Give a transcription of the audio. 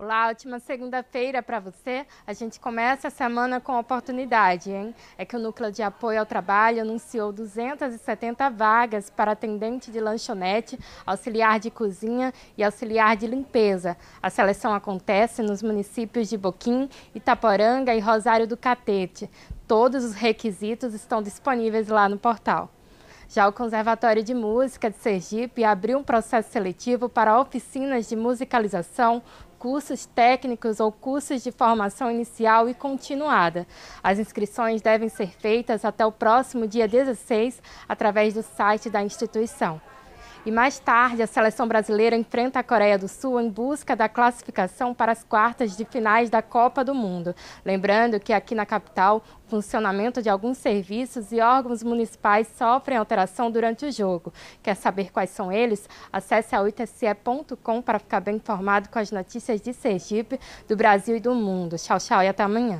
Olá, ótima segunda-feira para você. A gente começa a semana com oportunidade, hein? É que o Núcleo de Apoio ao Trabalho anunciou 270 vagas para atendente de lanchonete, auxiliar de cozinha e auxiliar de limpeza. A seleção acontece nos municípios de Boquim, Itaporanga e Rosário do Catete. Todos os requisitos estão disponíveis lá no portal. Já o Conservatório de Música de Sergipe abriu um processo seletivo para oficinas de musicalização, cursos técnicos ou cursos de formação inicial e continuada. As inscrições devem ser feitas até o próximo dia 16 através do site da instituição. E mais tarde, a seleção brasileira enfrenta a Coreia do Sul em busca da classificação para as quartas de finais da Copa do Mundo. Lembrando que aqui na capital, o funcionamento de alguns serviços e órgãos municipais sofrem alteração durante o jogo. Quer saber quais são eles? Acesse a uitse.com para ficar bem informado com as notícias de Sergipe, do Brasil e do mundo. Tchau, tchau e até amanhã.